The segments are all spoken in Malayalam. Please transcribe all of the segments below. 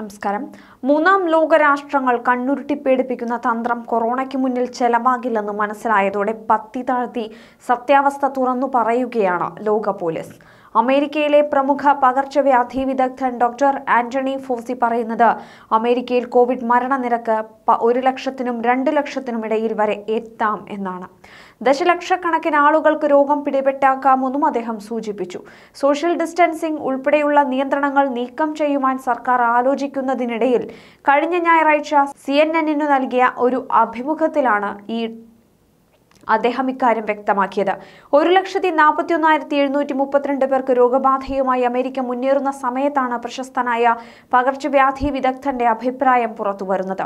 നമസ്കാരം മൂന്നാം ലോക രാഷ്ട്രങ്ങൾ കണ്ണുരുട്ടി പേടിപ്പിക്കുന്ന തന്ത്രം കൊറോണയ്ക്ക് മുന്നിൽ ചെലവാകില്ലെന്ന് മനസ്സിലായതോടെ പത്തി താഴ്ത്തി സത്യാവസ്ഥ തുറന്നു പറയുകയാണ് ലോക പോലീസ് അമേരിക്കയിലെ പ്രമുഖ പകർച്ചവ്യാധി വിദഗ്ധൻ ഡോക്ടർ ആന്റണി ഫോസി പറയുന്നത് അമേരിക്കയിൽ കോവിഡ് മരണനിരക്ക് ഒരു ലക്ഷത്തിനും രണ്ട് ലക്ഷത്തിനും ഇടയിൽ വരെ എത്താം എന്നാണ് ദശലക്ഷക്കണക്കിന് ആളുകൾക്ക് രോഗം പിടിപെട്ടാക്കാമെന്നും അദ്ദേഹം സൂചിപ്പിച്ചു സോഷ്യൽ ഡിസ്റ്റൻസിംഗ് ഉൾപ്പെടെയുള്ള നിയന്ത്രണങ്ങൾ നീക്കം ചെയ്യുവാൻ സർക്കാർ ആലോചിക്കുന്നതിനിടയിൽ കഴിഞ്ഞ ഞായറാഴ്ച സി എൻ എന്നിനു നൽകിയ ഒരു അഭിമുഖത്തിലാണ് ഈ അദ്ദേഹം ഇക്കാര്യം വ്യക്തമാക്കിയത് ഒരു ലക്ഷത്തി നാൽപ്പത്തി ഒന്നായിരത്തി എഴുന്നൂറ്റി മുപ്പത്തിരണ്ട് പേർക്ക് രോഗബാധയുമായി അമേരിക്ക മുന്നേറുന്ന സമയത്താണ് പ്രശസ്തനായ പകർച്ചവ്യാധി വിദഗ്ധന്റെ അഭിപ്രായം പുറത്തുവരുന്നത്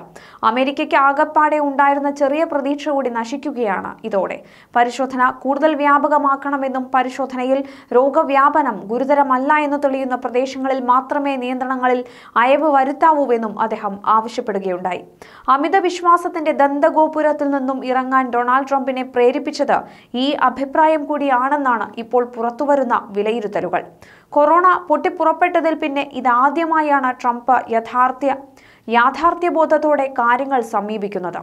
അമേരിക്കയ്ക്ക് ആകപ്പാടെ ഉണ്ടായിരുന്ന ചെറിയ പ്രതീക്ഷ കൂടി നശിക്കുകയാണ് ഇതോടെ പരിശോധന കൂടുതൽ വ്യാപകമാക്കണമെന്നും പരിശോധനയിൽ രോഗവ്യാപനം ഗുരുതരമല്ല എന്ന് തെളിയുന്ന പ്രദേശങ്ങളിൽ മാത്രമേ നിയന്ത്രണങ്ങളിൽ അയവ് വരുത്താവൂവെന്നും അദ്ദേഹം ആവശ്യപ്പെടുകയുണ്ടായി അമിത വിശ്വാസത്തിന്റെ ദന്തഗോപുരത്തിൽ നിന്നും ഇറങ്ങാൻ ഡൊണാൾഡ് ട്രംപിനെ പ്രേരിപ്പിച്ചത് ഈ അഭിപ്രായം കൂടിയാണെന്നാണ് ഇപ്പോൾ പുറത്തുവരുന്ന വിലയിരുത്തലുകൾ കൊറോണ പൊട്ടിപ്പുറപ്പെട്ടതിൽ പിന്നെ ഇതാദ്യമായാണ് ട്രംപ് യഥാർത്ഥ യാഥാർത്ഥ്യബോധത്തോടെ കാര്യങ്ങൾ സമീപിക്കുന്നത്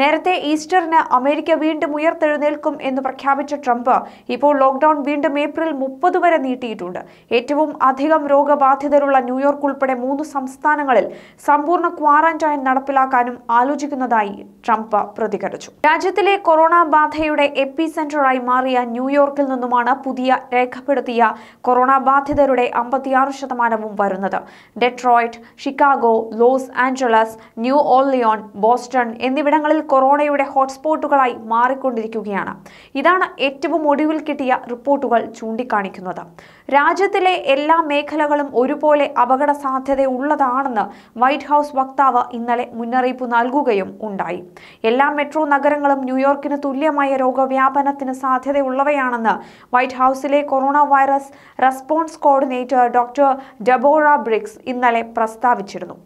നേരത്തെ ഈസ്റ്ററിന് അമേരിക്ക വീണ്ടും ഉയർത്തെഴുന്നേൽക്കും എന്ന് പ്രഖ്യാപിച്ച ട്രംപ് ഇപ്പോൾ ലോക്ക്ഡൌൺ വീണ്ടും ഏപ്രിൽ മുപ്പത് വരെ നീട്ടിയിട്ടുണ്ട് ഏറ്റവും അധികം രോഗബാധിതരുള്ള ന്യൂയോർക്ക് ഉൾപ്പെടെ മൂന്ന് സംസ്ഥാനങ്ങളിൽ സമ്പൂർണ്ണ ക്വാറന്റൈൻ നടപ്പിലാക്കാനും ആലോചിക്കുന്നതായി ട്രംപ് പ്രതികരിച്ചു രാജ്യത്തിലെ കൊറോണ ബാധയുടെ എപ്പി സെന്ററായി മാറിയ ന്യൂയോർക്കിൽ നിന്നുമാണ് പുതിയ രേഖപ്പെടുത്തിയ കൊറോണ ബാധ ബാധിതരുടെ അമ്പത്തിയാറ് ശതമാനവും വരുന്നത് Detroit Chicago Los Angeles New Orleans Boston എന്നിവിടങ്ങളിൽ കൊറോണയുടെ ഹോട്ട്സ്പോട്ടുകളായി മാറിക്കൊണ്ടിരിക്കുകയാണ് ഇതാണ് ഏറ്റവും ഒടുവിൽ കിട്ടിയ റിപ്പോർട്ടുകൾ ചൂണ്ടിക്കാണിക്കുന്നത് രാജ്യത്തിലെ എല്ലാ മേഖലകളും ഒരുപോലെ അപകട സാധ്യതയുള്ളതാണെന്ന് വൈറ്റ് ഹൗസ് വക്താവ് ഇന്നലെ മുന്നറിയിപ്പ് നൽകുകയും ഉണ്ടായി എല്ലാ മെട്രോ നഗരങ്ങളും ന്യൂയോർക്കിന് തുല്യമായ രോഗവ്യാപനത്തിന് സാധ്യതയുള്ളവയാണെന്ന് വൈറ്റ് ഹൗസിലെ corona virus response vigilance coordinator doctor Deborah Birx ഇന്നലെ പ്രസ്താവിച്ചിരുന്നു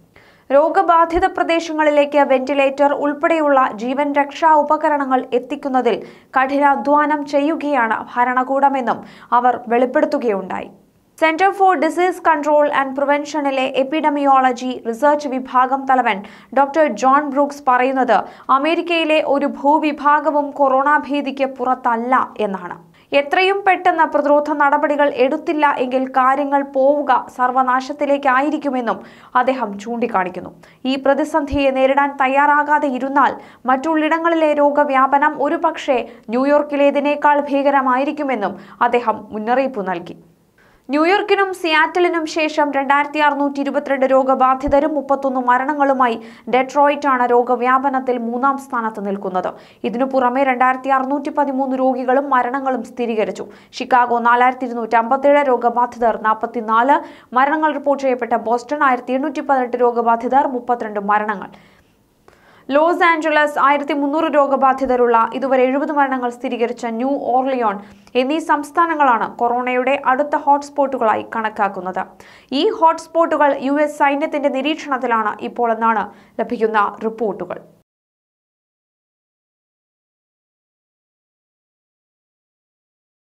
രോഗബാധിത പ്രദേശങ്ങളിലേക്ക് വെന്റിലേറ്റർ ഉൾപ്പെടെയുള്ള ജീവൻ രക്ഷാ ഉപകരണങ്ങൾ എത്തിക്കുന്നതിൽ കഠിനാധ്വാനം ചെയ്യുകയാണ് ഭരണകൂടമെന്നും അവർ വെളിപ്പെടുത്തുകയുണ്ടായി centre for disease control and പ്രിവെൻഷനിലെ എപ്പിഡമിയോളജി റിസർച്ച് വിഭാഗം തലവൻ ഡോക്ടർ ജോൺ ബ്രൂക്സ് പറയുന്നത് അമേരിക്കയിലെ ഒരു ഭൂവിഭാഗവും കൊറോണ ഭീതിക്ക് പുറത്തല്ല എന്നാണ് എത്രയും പെട്ടെന്ന് പ്രതിരോധ നടപടികൾ എടുത്തില്ല എങ്കിൽ കാര്യങ്ങൾ പോവുക സർവനാശത്തിലേക്കായിരിക്കുമെന്നും അദ്ദേഹം ചൂണ്ടിക്കാണിക്കുന്നു ഈ പ്രതിസന്ധിയെ നേരിടാൻ തയ്യാറാകാതെ ഇരുന്നാൽ മറ്റുള്ളിടങ്ങളിലെ രോഗവ്യാപനം ഒരുപക്ഷെ ന്യൂയോർക്കിലേതിനേക്കാൾ ഭീകരമായിരിക്കുമെന്നും അദ്ദേഹം മുന്നറിയിപ്പ് നൽകി ന്യൂയോർക്കിനും സിയാറ്റലിനും ശേഷം രണ്ടായിരത്തി അറുന്നൂറ്റി ഇരുപത്തിരണ്ട് രോഗബാധിതരും മുപ്പത്തൊന്ന് മരണങ്ങളുമായി ഡെട്രോയിറ്റാണ് രോഗവ്യാപനത്തിൽ മൂന്നാം സ്ഥാനത്ത് നിൽക്കുന്നത് ഇതിനു പുറമെ രണ്ടായിരത്തി അറുന്നൂറ്റി പതിമൂന്ന് രോഗികളും മരണങ്ങളും സ്ഥിരീകരിച്ചു ഷിക്കാഗോ നാലായിരത്തി ഇരുന്നൂറ്റി അമ്പത്തേഴ് രോഗബാധിതർ നാൽപ്പത്തിനാല് മരണങ്ങൾ റിപ്പോർട്ട് ചെയ്യപ്പെട്ട ബോസ്റ്റൺ ആയിരത്തി എണ്ണൂറ്റി പതിനെട്ട് രോഗബാധിതർ മുപ്പത്തിരണ്ട് മരണങ്ങൾ ലോസ് ആഞ്ചലസ് ആയിരത്തി മുന്നൂറ് രോഗബാധിതരുള്ള ഇതുവരെ എഴുപത് മരണങ്ങൾ സ്ഥിരീകരിച്ച ന്യൂ ഓർലിയോൺ എന്നീ സംസ്ഥാനങ്ങളാണ് കൊറോണയുടെ അടുത്ത ഹോട്ട്സ്പോട്ടുകളായി കണക്കാക്കുന്നത് ഈ ഹോട്ട്സ്പോട്ടുകൾ യു എസ് സൈന്യത്തിന്റെ നിരീക്ഷണത്തിലാണ് ഇപ്പോൾ എന്നാണ് ലഭിക്കുന്ന റിപ്പോർട്ടുകൾ